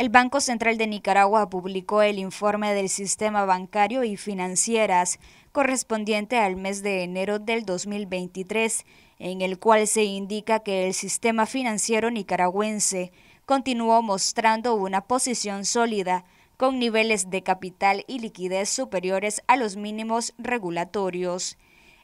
El Banco Central de Nicaragua publicó el informe del sistema bancario y financieras correspondiente al mes de enero del 2023, en el cual se indica que el sistema financiero nicaragüense continuó mostrando una posición sólida, con niveles de capital y liquidez superiores a los mínimos regulatorios.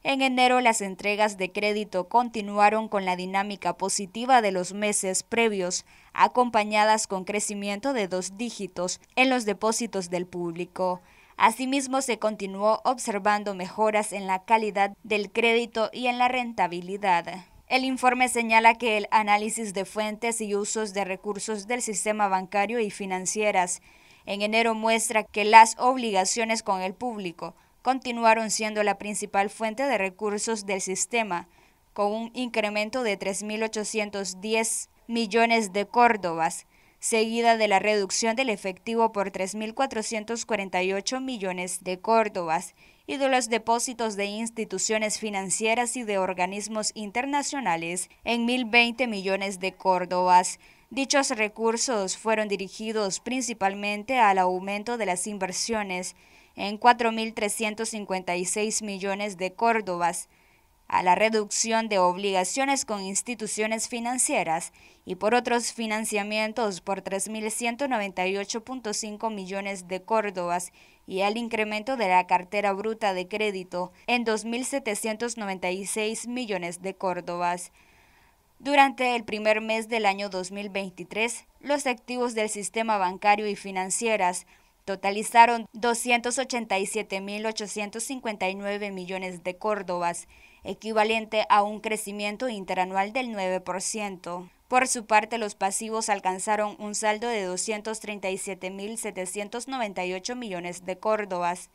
En enero las entregas de crédito continuaron con la dinámica positiva de los meses previos, acompañadas con crecimiento de dos dígitos en los depósitos del público. Asimismo, se continuó observando mejoras en la calidad del crédito y en la rentabilidad. El informe señala que el análisis de fuentes y usos de recursos del sistema bancario y financieras en enero muestra que las obligaciones con el público continuaron siendo la principal fuente de recursos del sistema, con un incremento de 3.810 millones de córdobas, seguida de la reducción del efectivo por 3.448 millones de córdobas y de los depósitos de instituciones financieras y de organismos internacionales en 1.020 millones de córdobas. Dichos recursos fueron dirigidos principalmente al aumento de las inversiones en 4.356 millones de córdobas a la reducción de obligaciones con instituciones financieras y por otros financiamientos por 3.198.5 millones de córdobas y al incremento de la cartera bruta de crédito en 2.796 millones de córdobas. Durante el primer mes del año 2023, los activos del sistema bancario y financieras totalizaron 287.859 millones de córdobas, equivalente a un crecimiento interanual del 9%. Por su parte, los pasivos alcanzaron un saldo de 237.798 millones de córdobas,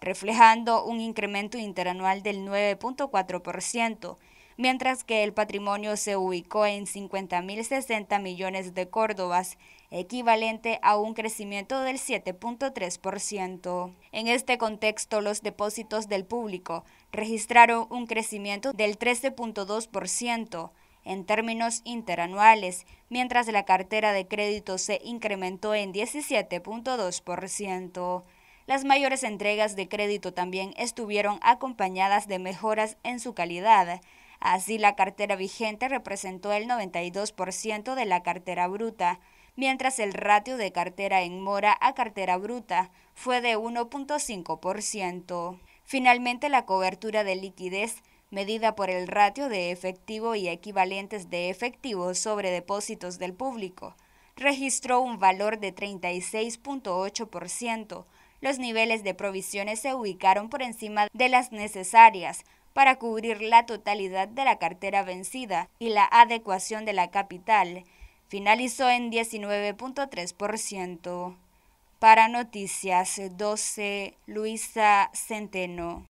reflejando un incremento interanual del 9.4%, mientras que el patrimonio se ubicó en 50.060 millones de córdobas, equivalente a un crecimiento del 7.3%. En este contexto, los depósitos del público registraron un crecimiento del 13.2% en términos interanuales, mientras la cartera de crédito se incrementó en 17.2%. Las mayores entregas de crédito también estuvieron acompañadas de mejoras en su calidad, Así, la cartera vigente representó el 92% de la cartera bruta, mientras el ratio de cartera en mora a cartera bruta fue de 1.5%. Finalmente, la cobertura de liquidez medida por el ratio de efectivo y equivalentes de efectivo sobre depósitos del público, registró un valor de 36.8%. Los niveles de provisiones se ubicaron por encima de las necesarias, para cubrir la totalidad de la cartera vencida y la adecuación de la capital. Finalizó en 19.3%. Para Noticias 12, Luisa Centeno.